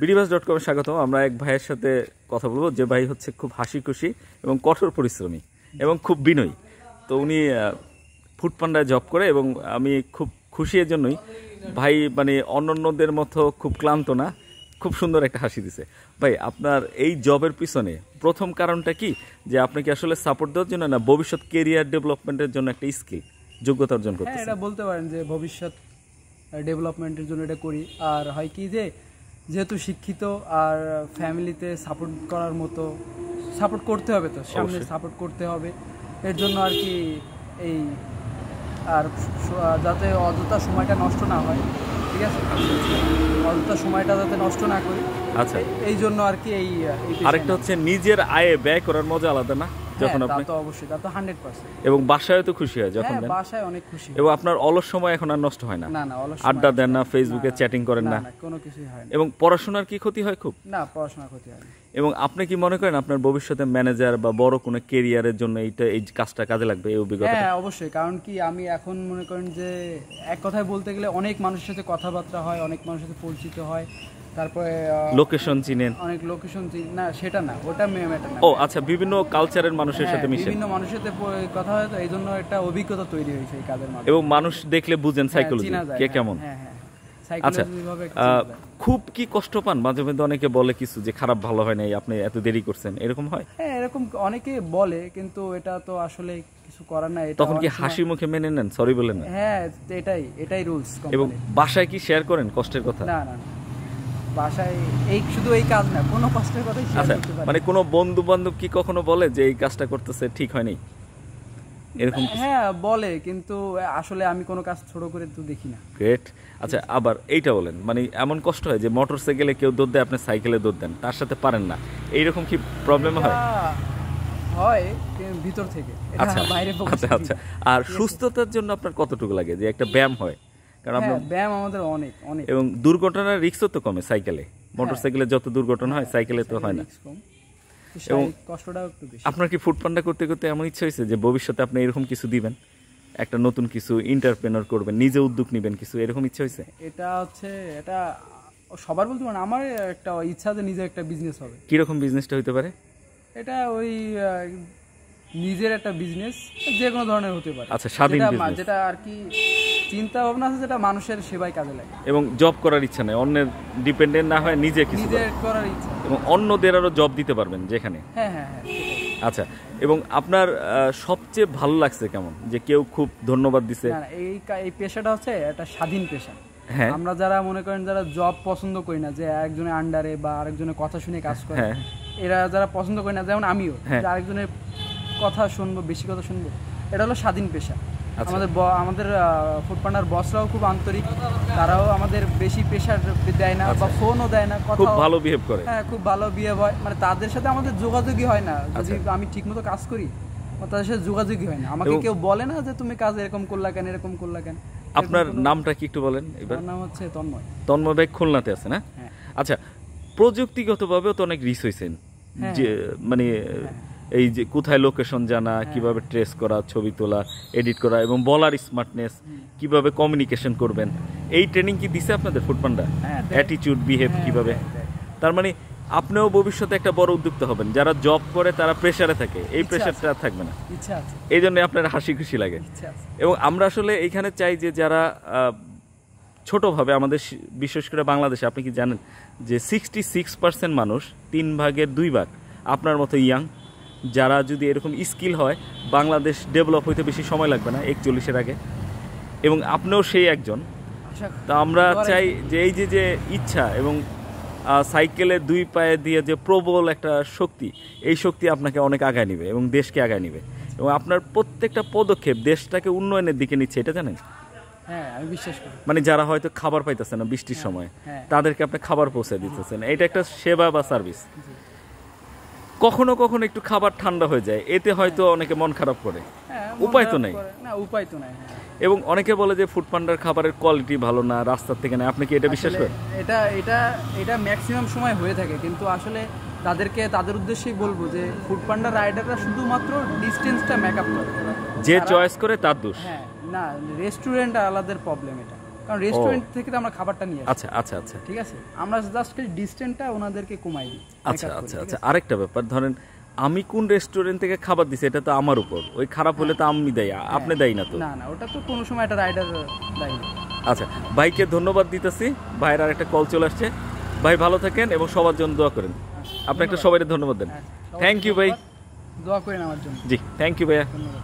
বিডিবাস dot কমে স্বাগত আমরা এক ভাইয়ের সাথে কথা বলবো যে ভাই হচ্ছে খুব হাসি খুশি এবং কঠোর পরিশ্রমী এবং খুব বিনয়ী তো উনি ফুড পান্ডায় জব করে এবং আমি খুব খুশি এর জন্যই ভাই মানে অন্যান্যদের মতো খুব ক্লান্ত না খুব সুন্দর একটা হাসি দিছে ভাই আপনার এই জবের পিছনে প্রথম কারণটা কি যে আপনাকে আসলে সাপোর্ট দেওয়ার জন্য না ভবিষ্যৎ কেরিয়ার ডেভেলপমেন্টের জন্য একটা স্কিল যোগ্যতা অর্জন হ্যাঁ, করতে এটা বলতে পারেন যে ভবিষ্যৎ ডেভেলপমেন্টের জন্য এটা করি আর হয় কি যে যেহেতু শিক্ষিত আর ফ্যামিলিতে সাপোর্ট করার মতো সাপোর্ট করতে হবে তো সামনে সাপোর্ট করতে হবে এর জন্য আর কি এই আর যাতে অযথা সময়টা নষ্ট না হয় ঠিক আছে অযথা সময়টা যাতে নষ্ট না করি আচ্ছা এই জন্য আর কি এই আরেকটা হচ্ছে নিজের আয়ে ব্যয় করার মজা আলাদা না যখন হ্যাঁ, আপনি তো অবশ্যই তা তো 100% এবং বাসায় তো খুশি হয় যখন হ্যাঁ, দেন বাসায় অনেক খুশি এবং আপনার অলস সময় এখন আর নষ্ট হয় না না না অলস আড্ডা দেন না ফেসবুকে চ্যাটিং করেন না কোনো কিছুই হয় না এবং পড়াশোনার কি ক্ষতি হয় খুব না পড়াশোনার ক্ষতি হয় না এবং আপনি কি মনে করেন আপনার ভবিষ্যতে ম্যানেজার বা বড় কোনো কেরিয়ারের জন্য এইটা এই কাজটা কাজে লাগবে এই অভিজ্ঞতা হ্যাঁ অবশ্যই কারণ কি আমি এখন মনে করেন যে এক কথায় বলতে গেলে অনেক মানুষের সাথে কথাবার্তা হয় অনেক মানুষের সাথে পরিচিত হয় তারপরে লোকেশন চিনেন অনেক লোকেশন চিনেন না সেটা না ওটা ও আচ্ছা বিভিন্ন কালচারের মানুষের হ্যাঁ, সাথে মিশে বিভিন্ন মানুষের সাথে কথা হয় তো এই জন্য একটা অভিজ্ঞতা তৈরি হয়েছে এই কাজের মাধ্যমে এবং মানুষ দেখলে বুঝেন সাইকোলজি হ্যাঁ, কে হ্যাঁ, কেমন আচ্ছা খুব কি কষ্ট পান মাঝে মধ্যে অনেকে বলে কিছু যে খারাপ ভালো হয় নাই আপনি এত দেরি করছেন এরকম হয় হ্যাঁ এরকম অনেকে বলে কিন্তু এটা তো আসলে কিছু করার নাই তখন কি হাসি মুখে মেনে নেন সরি বলেন হ্যাঁ এটাই এটাই রুলস এবং বাসায় কি শেয়ার করেন কষ্টের কথা না না বাসায় এই শুধু এই কাজ না কোনো কষ্টের আচ্ছা, মানে কোনো বন্ধু বান্ধব কি কখনো বলে যে এই কাজটা করতেছে ঠিক হয়নি এরকম হ্যাঁ বলে কিন্তু আসলে আমি কোনো কাজ ছোট করে তো দেখি না গ্রেট আচ্ছা আবার এইটা বলেন মানে এমন কষ্ট হয় যে মোটর সাইকেলে কেউ দৌড় দেয় আপনি সাইকেলে দৌড় দেন তার সাথে পারেন না এইরকম কি প্রবলেম হয় হয় ভিতর থেকে আচ্ছা বাইরে আচ্ছা আচ্ছা আর সুস্থতার জন্য আপনার কতটুকু লাগে যে একটা ব্যায়াম হয় কারণ হ্যাঁ, ব্যায়াম আমাদের অনেক অনেক এবং দুর্ঘটনার রিস্কও তো কমে সাইকেলে মোটরসাইকেলে যত দুর্ঘটনা হয় সাইকেলে তো হয় না এবং কষ্টটাও একটু বেশি আপনার কি ফুড করতে করতে এমন ইচ্ছা হয়েছে যে ভবিষ্যতে আপনি এরকম কিছু দিবেন একটা নতুন কিছু ইন্টারপ্রেনার করবেন নিজে উদ্যোগ নেবেন কিছু এরকম ইচ্ছা হয়েছে এটা হচ্ছে এটা সবার বলতে মানে আমার একটা ইচ্ছা যে নিজে একটা বিজনেস হবে কিরকম বিজনেসটা হতে পারে এটা ওই নিজের একটা বিজনেস যে কোনো ধরনের হতে পারে আচ্ছা স্বাধীন বিজনেস যেটা আর কি চিন্তা ভাবনা আছে যেটা মানুষের সেবায় কাজে লাগে এবং জব করার ইচ্ছা নাই অন্যের ডিপেন্ডেন্ট না হয় নিজে কিছু নিজে করার ইচ্ছা এবং অন্যদের আরো জব দিতে পারবেন যেখানে হ্যাঁ হ্যাঁ হ্যাঁ আচ্ছা এবং আপনার সবচেয়ে ভালো লাগছে কেমন যে কেউ খুব ধন্যবাদ দিছে এই এই পেশাটা হচ্ছে একটা স্বাধীন পেশা হ্যাঁ আমরা যারা মনে করেন যারা জব পছন্দ করি না যে একজনের আন্ডারে বা আরেকজনের কথা শুনে কাজ করে হ্যাঁ। এরা যারা পছন্দ করি না যেমন আমিও হ্যাঁ। আরেকজনের কথা শুনবো বেশি কথা শুনবো এটা হলো স্বাধীন পেশা আচ্ছা। আমাদের আমাদের ফুড বসরাও খুব আন্তরিক তারাও আমাদের বেশি প্রেশার দেয় না আচ্ছা। বা ফোনও দেয় না কথা খুব ভালো বিহেভ করে হ্যাঁ খুব ভালো বিহেভ হয় মানে তাদের সাথে আমাদের যোগাযোগই হয় না যদি আচ্ছা। আমি ঠিকমতো কাজ করি তাদের সাথে যোগাযোগই হয় না আমাকে কেউ বলে না যে তুমি কাজ এরকম করলা কেন এরকম করলা কেন আপনার নামটা কি একটু বলেন এবার নাম হচ্ছে তন্ময় তন্ময় ভাই খুলনাতে আছে না হ্যাঁ। আচ্ছা প্রযুক্তিগতভাবেও তো অনেক রিস হয়েছেন হ্যাঁ। যে মানে হ্যাঁ। এই যে কোথায় লোকেশন জানা হ্যাঁ। কিভাবে ট্রেস করা ছবি তোলা এডিট করা এবং বলার স্মার্টনেস কিভাবে কমিউনিকেশন করবেন এই ট্রেনিং কি দিছে আপনাদের ফুটপান্ডা অ্যাটিটিউড বিহেভ কিভাবে তার মানে আপনিও ভবিষ্যতে একটা বড় উদ্যোক্তা হবেন যারা জব করে তারা প্রেশারে থাকে এই প্রেশারটা থাকবে না এই জন্য আপনার হাসি খুশি লাগে এবং আমরা আসলে এইখানে চাই যে যারা ছোটোভাবে আমাদের বিশেষ করে বাংলাদেশে আপনি কি জানেন যে সিক্সটি সিক্স পার্সেন্ট মানুষ তিন ভাগের দুই ভাগ আপনার মতো ইয়াং যারা যদি এরকম স্কিল হয় বাংলাদেশ ডেভেলপ হইতে বেশি সময় লাগবে না একচল্লিশের আগে এবং আপনিও সেই একজন আচ্ছা, তা আমরা চাই যে এই যে যে ইচ্ছা এবং সাইকেলে দুই পায়ে দিয়ে যে প্রবল একটা শক্তি এই শক্তি আপনাকে অনেক আগায় নিবে এবং দেশকে আগায় নিবে এবং আপনার প্রত্যেকটা পদক্ষেপ দেশটাকে উন্নয়নের দিকে নিচ্ছে এটা জানেন হ্যাঁ, মানে যারা হয়তো খাবার পাইতেছে না বৃষ্টির হ্যাঁ, সময় হ্যাঁ। তাদেরকে আপনি খাবার পৌঁছে দিতেছেন এটা একটা সেবা বা সার্ভিস কখনো কখনো একটু খাবার ঠান্ডা হয়ে যায় এতে হয়তো হ্যাঁ। অনেকে মন খারাপ করে হ্যাঁ, উপায় তো নেই না উপায় তো নাই এবং অনেকে বলে যে ফুড পান্ডার খাবারের কোয়ালিটি ভালো না রাস্তার থেকে না আপনি কি এটা বিশ্বাস করেন এটা এটা এটা ম্যাক্সিমাম সময় হয়ে থাকে কিন্তু আসলে তাদেরকে তাদের উদ্দেশ্যেই বলবো যে ফুড রাইডাররা শুধুমাত্র ডিস্টেন্সটা মেকআপ করে যে চয়েস করে তার দোষ হ্যাঁ না রেস্টুরেন্ট আলাদার প্রবলেম এটা কারণ রেস্টুরেন্ট থেকে তো আমরা খাবারটা নিয়ে আচ্ছা আচ্ছা আচ্ছা ঠিক আছে আমরা জাস্ট খালি ডিস্টেন্সটা ওনাদেরকে কমাই দিই আচ্ছা আচ্ছা আচ্ছা আরেকটা ব্যাপার ধরেন আমি কোন রেস্টুরেন্ট থেকে খাবার দিছি এটা তো আমার উপর ওই খারাপ হলে তো হ্যাঁ। আমি দেয় হ্যাঁ। আপনি দেয় না তো না না ওটা তো কোনো সময় একটা রাইডার দেয় আচ্ছা ভাইকে ধন্যবাদ দিতেছি ভাইয়ের আর একটা কল চলে আসছে ভাই ভালো থাকেন এবং সবার জন্য দোয়া করেন আচ্ছা, আপনাকে একটা সবাই ধন্যবাদ দেন থ্যাংক ইউ ভাই দোয়া করেন আমার জন্য জি থ্যাংক ইউ ভাইয়া